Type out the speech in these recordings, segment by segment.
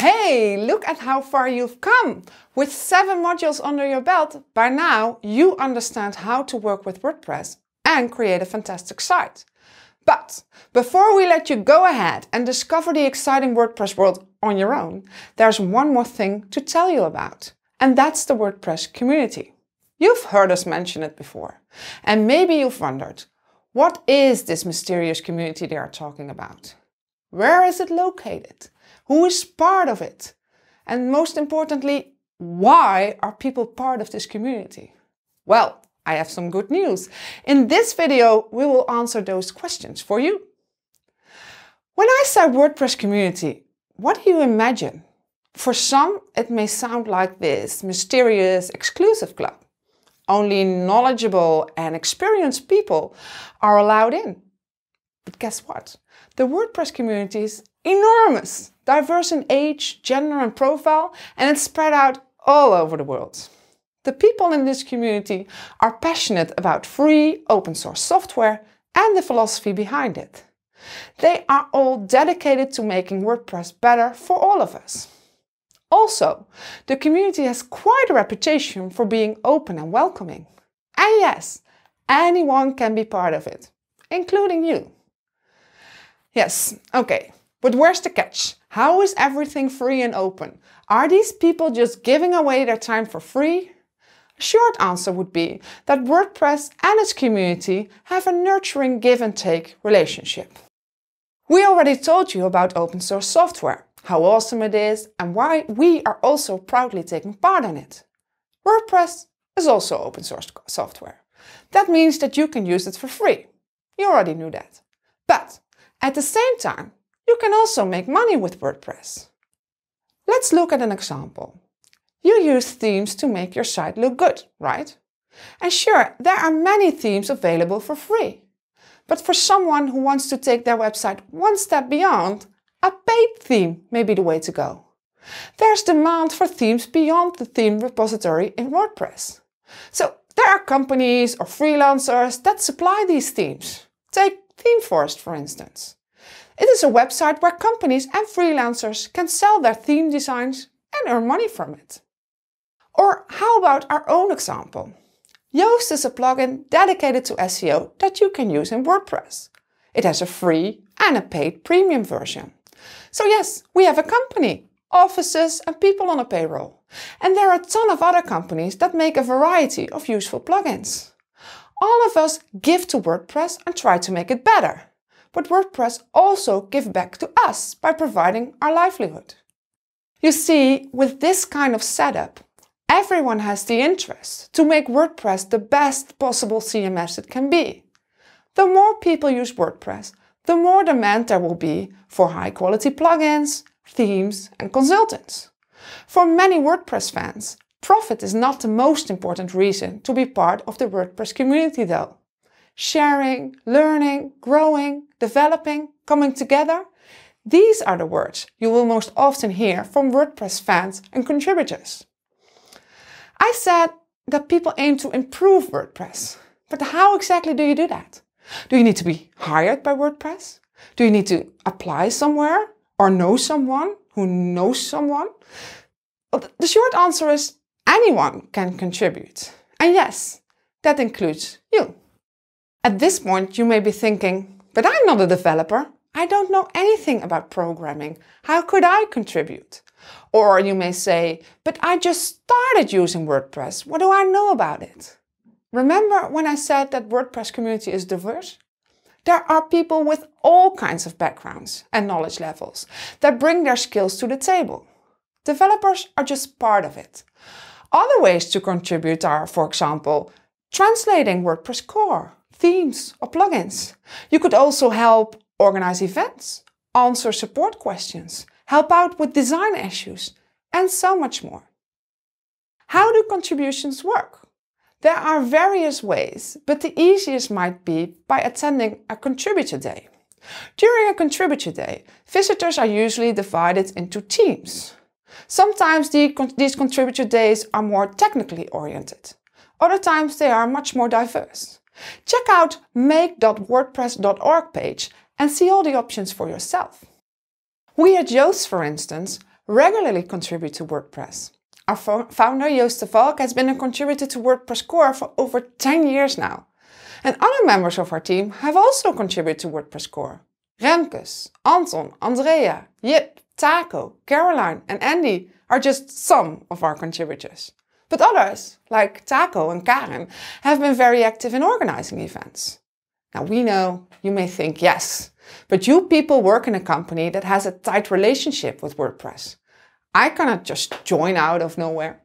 Hey, look at how far you've come! With seven modules under your belt, by now you understand how to work with WordPress and create a fantastic site. But before we let you go ahead and discover the exciting WordPress world on your own, there's one more thing to tell you about, and that's the WordPress community. You've heard us mention it before, and maybe you've wondered, what is this mysterious community they are talking about? Where is it located? Who is part of it? And most importantly, why are people part of this community? Well, I have some good news. In this video, we will answer those questions for you. When I say WordPress community, what do you imagine? For some, it may sound like this mysterious, exclusive club. Only knowledgeable and experienced people are allowed in. But guess what? The WordPress community is enormous, diverse in age, gender, and profile, and it's spread out all over the world. The people in this community are passionate about free open source software and the philosophy behind it. They are all dedicated to making WordPress better for all of us. Also, the community has quite a reputation for being open and welcoming. And yes, anyone can be part of it, including you. Yes, okay. But where's the catch? How is everything free and open? Are these people just giving away their time for free? A short answer would be that WordPress and its community have a nurturing give and take relationship. We already told you about open source software, how awesome it is, and why we are also proudly taking part in it. WordPress is also open source software. That means that you can use it for free. You already knew that. But at the same time, you can also make money with WordPress. Let's look at an example. You use themes to make your site look good, right? And sure, there are many themes available for free. But for someone who wants to take their website one step beyond, a paid theme may be the way to go. There's demand for themes beyond the theme repository in WordPress. So there are companies or freelancers that supply these themes. Take ThemeForest, for instance. It is a website where companies and freelancers can sell their theme designs and earn money from it. Or how about our own example? Yoast is a plugin dedicated to SEO that you can use in WordPress. It has a free and a paid premium version. So yes, we have a company, offices and people on a payroll. And there are a ton of other companies that make a variety of useful plugins. All of us give to WordPress and try to make it better but WordPress also give back to us by providing our livelihood. You see, with this kind of setup, everyone has the interest to make WordPress the best possible CMS it can be. The more people use WordPress, the more demand there will be for high quality plugins, themes, and consultants. For many WordPress fans, profit is not the most important reason to be part of the WordPress community though sharing, learning, growing, developing, coming together. These are the words you will most often hear from WordPress fans and contributors. I said that people aim to improve WordPress, but how exactly do you do that? Do you need to be hired by WordPress? Do you need to apply somewhere or know someone who knows someone? the short answer is anyone can contribute. And yes, that includes you. At this point, you may be thinking, but I'm not a developer. I don't know anything about programming. How could I contribute? Or you may say, but I just started using WordPress. What do I know about it? Remember when I said that WordPress community is diverse? There are people with all kinds of backgrounds and knowledge levels that bring their skills to the table. Developers are just part of it. Other ways to contribute are, for example, translating WordPress core, themes, or plugins. You could also help organize events, answer support questions, help out with design issues, and so much more. How do contributions work? There are various ways, but the easiest might be by attending a contributor day. During a contributor day, visitors are usually divided into teams. Sometimes the, these contributor days are more technically oriented. Other times they are much more diverse. Check out make.wordpress.org page and see all the options for yourself. We at Yoast, for instance, regularly contribute to WordPress. Our fo founder, Joost de Valk, has been a contributor to WordPress Core for over 10 years now. And other members of our team have also contributed to WordPress Core. Remkes, Anton, Andrea, Yip, Taco, Caroline, and Andy are just some of our contributors. But others, like Taco and Karen, have been very active in organizing events. Now we know you may think yes, but you people work in a company that has a tight relationship with WordPress. I cannot just join out of nowhere.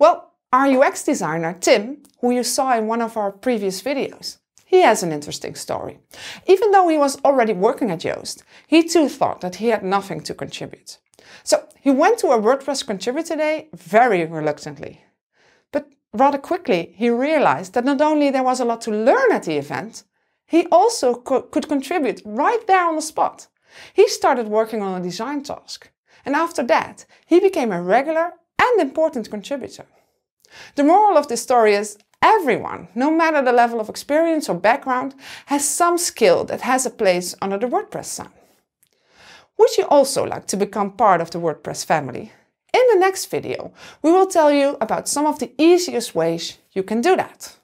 Well, our UX designer, Tim, who you saw in one of our previous videos, he has an interesting story. Even though he was already working at Yoast, he too thought that he had nothing to contribute. So he went to a WordPress contributor day very reluctantly. But rather quickly, he realized that not only there was a lot to learn at the event, he also co could contribute right there on the spot. He started working on a design task. And after that, he became a regular and important contributor. The moral of this story is everyone, no matter the level of experience or background, has some skill that has a place under the WordPress sun. Would you also like to become part of the WordPress family? In the next video, we will tell you about some of the easiest ways you can do that.